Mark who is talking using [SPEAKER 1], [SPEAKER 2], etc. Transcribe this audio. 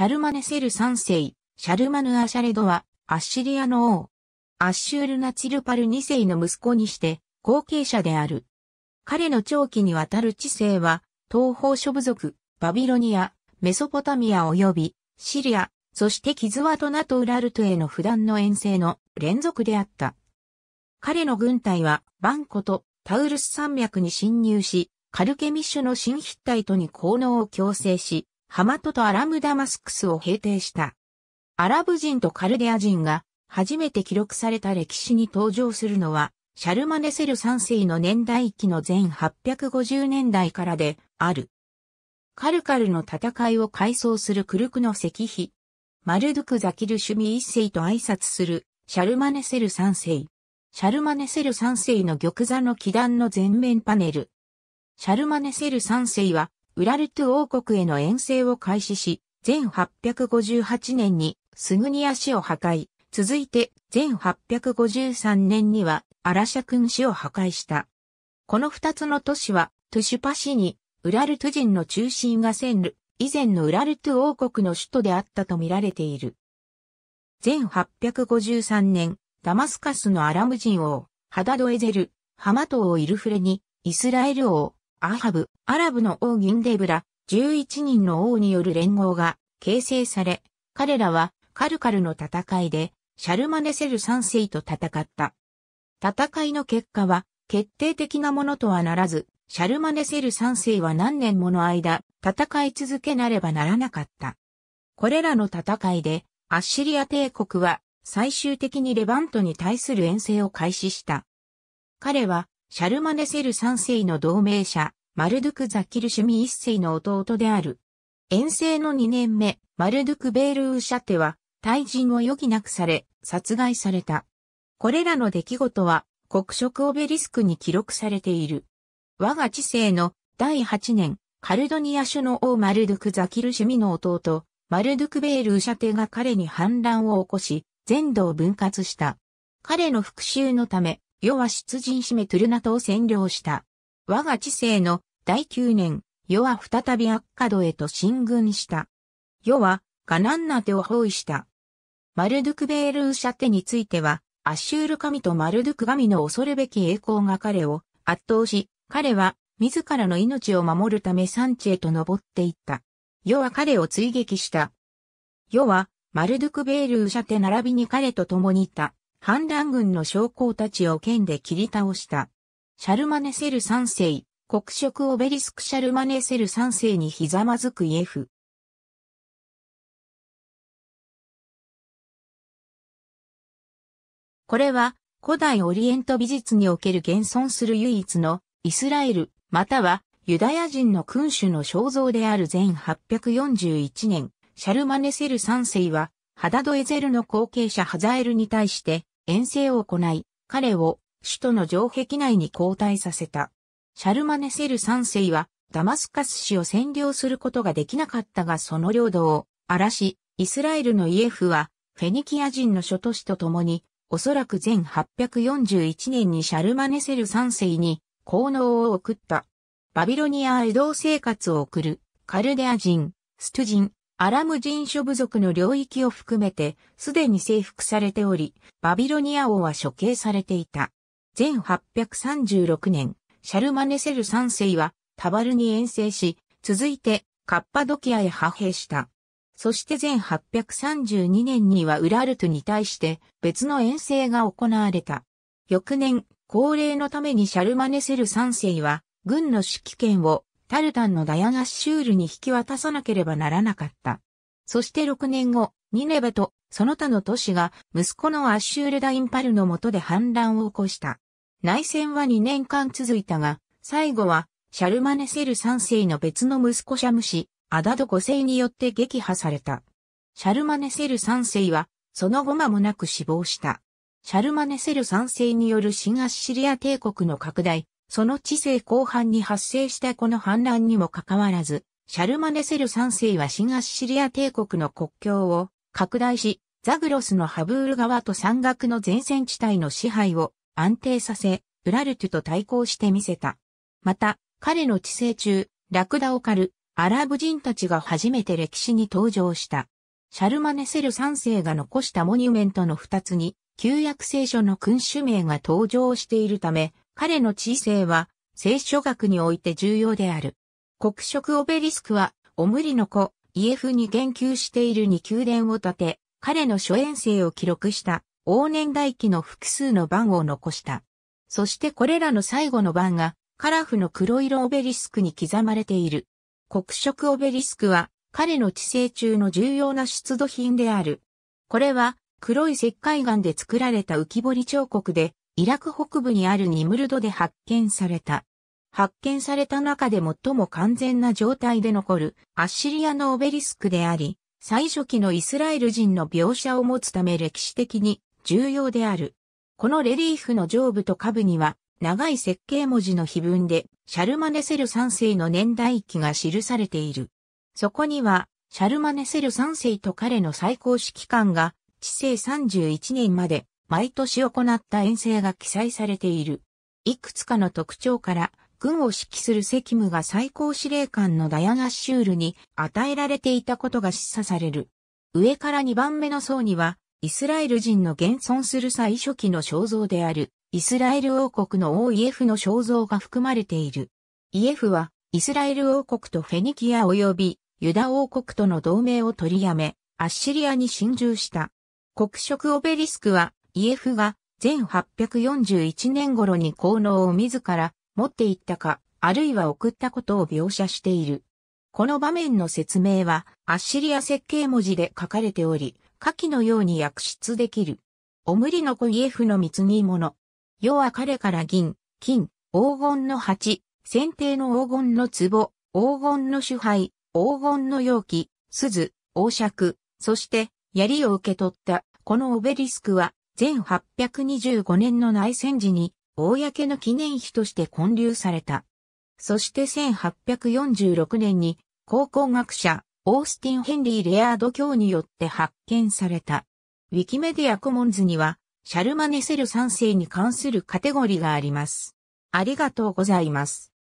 [SPEAKER 1] シャルマネセル3世、シャルマヌア・シャレドは、アッシリアの王。アッシュール・ナチルパル2世の息子にして、後継者である。彼の長期にわたる知性は、東方諸部族、バビロニア、メソポタミア及び、シリア、そしてキズワトナとウラルトへの普段の遠征の連続であった。彼の軍隊は、バンコとタウルス山脈に侵入し、カルケミッシュの新筆体とに効能を強制し、ハマトとアラムダマスクスを平定した。アラブ人とカルデア人が初めて記録された歴史に登場するのは、シャルマネセル3世の年代期の前850年代からである。カルカルの戦いを回想するクルクの石碑。マルドゥク・ザキル・シュミ一世と挨拶するシャルマネセル3世。シャルマネセル3世の玉座の祈壇の前面パネル。シャルマネセル3世はウラルトゥ王国への遠征を開始し、1858年にスグニア市を破壊、続いて1853年にはアラシャ君市を破壊した。この二つの都市はトゥシュパ市にウラルトゥ人の中心がセンル、以前のウラルトゥ王国の首都であったと見られている。1853年、ダマスカスのアラム人王、ハダドエゼル、ハマト王イルフレに、イスラエル王、アハブ、アラブの王ギンデブラ、11人の王による連合が形成され、彼らはカルカルの戦いでシャルマネセル3世と戦った。戦いの結果は決定的なものとはならず、シャルマネセル3世は何年もの間戦い続けなればならなかった。これらの戦いでアッシリア帝国は最終的にレバントに対する遠征を開始した。彼はシャルマネセル3世の同盟者、マルドゥク・ザキルシュミ1世の弟である。遠征の2年目、マルドゥク・ベール・ウシャテは、退陣を余儀なくされ、殺害された。これらの出来事は、国色オベリスクに記録されている。我が知性の第8年、カルドニア州の王マルドゥク・ザキルシュミの弟、マルドゥク・ベール・ウシャテが彼に反乱を起こし、全土を分割した。彼の復讐のため、世は出陣しめトゥルナトを占領した。我が知性の第9年、世は再びアッカドへと進軍した。世はガナンナテを包囲した。マルドゥクベールーシャテについては、アッシュール神とマルドゥク神の恐るべき栄光が彼を圧倒し、彼は自らの命を守るため山地へと登っていった。世は彼を追撃した。世は、マルドゥクベールーシャテ並びに彼と共にいた。反乱軍の将校たちを剣で切り倒した。シャルマネセル三世、国色オベリスクシャルマネセル三世にひざまずくイエフ。これは古代オリエント美術における現存する唯一のイスラエルまたはユダヤ人の君主の肖像である前841年、シャルマネセル三世は、ハダドエゼルの後継者ハザエルに対して、遠征を行い、彼を首都の城壁内に交代させた。シャルマネセル3世はダマスカス市を占領することができなかったがその領土を荒らし、イスラエルのイエフはフェニキア人の諸都市と共に、おそらく全841年にシャルマネセル3世に効能を送った。バビロニアへ移生活を送るカルデア人、ストゥ人、アラム人諸部族の領域を含めて、すでに征服されており、バビロニア王は処刑されていた。全836年、シャルマネセル3世はタバルに遠征し、続いてカッパドキアへ派兵した。そして全832年にはウラルトに対して別の遠征が行われた。翌年、恒例のためにシャルマネセル3世は軍の指揮権をタルタンのダヤガッシュールに引き渡さなければならなかった。そして6年後、ニネベとその他の都市が息子のアッシュールダインパルの下で反乱を起こした。内戦は2年間続いたが、最後はシャルマネセル3世の別の息子シャムシ、アダド5世によって撃破された。シャルマネセル3世は、その後間もなく死亡した。シャルマネセル3世による新アッシリア帝国の拡大、その知性後半に発生したこの反乱にもかかわらず、シャルマネセル3世はガ・シリア帝国の国境を拡大し、ザグロスのハブール川と山岳の前線地帯の支配を安定させ、ウラルトゥと対抗してみせた。また、彼の治世中、ラクダを狩るアラブ人たちが初めて歴史に登場した。シャルマネセル3世が残したモニュメントの2つに、旧約聖書の君主名が登場しているため、彼の知性は、聖書学において重要である。黒色オベリスクは、オムリの子、イエフに言及しているに宮殿を建て、彼の初遠征を記録した往年代記の複数の番を残した。そしてこれらの最後の番が、カラフの黒色オベリスクに刻まれている。黒色オベリスクは、彼の知性中の重要な出土品である。これは、黒い石灰岩で作られた浮き彫り彫刻で、イラク北部にあるニムルドで発見された。発見された中で最も完全な状態で残るアッシリアのオベリスクであり、最初期のイスラエル人の描写を持つため歴史的に重要である。このレリーフの上部と下部には長い設計文字の碑文でシャルマネセル3世の年代記が記されている。そこにはシャルマネセル3世と彼の最高指揮官が治世31年まで毎年行った遠征が記載されている。いくつかの特徴から、軍を指揮する責務が最高司令官のダヤナ・シュールに与えられていたことが示唆される。上から2番目の層には、イスラエル人の現存する最初期の肖像である、イスラエル王国の王イエフの肖像が含まれている。イエフは、イスラエル王国とフェニキア及びユダ王国との同盟を取りやめ、アッシリアに侵入した。黒色オベリスクは、イエフが1841年頃に効能を自ら持っていったか、あるいは送ったことを描写している。この場面の説明はアッシリア設計文字で書かれており、下記のように訳出できる。オムリの子イエフの貢ぎ物。世は彼から銀、金、黄金の鉢、選定の黄金の壺、黄金の主杯、黄金の容器、鈴、王尺、そして槍を受け取った、このオベリスクは1825年の内戦時に、公の記念碑として建立された。そして1846年に、考古学者、オースティン・ヘンリー・レアード卿によって発見された。ウィキメディアコモンズには、シャルマネセル3世に関するカテゴリーがあります。ありがとうございます。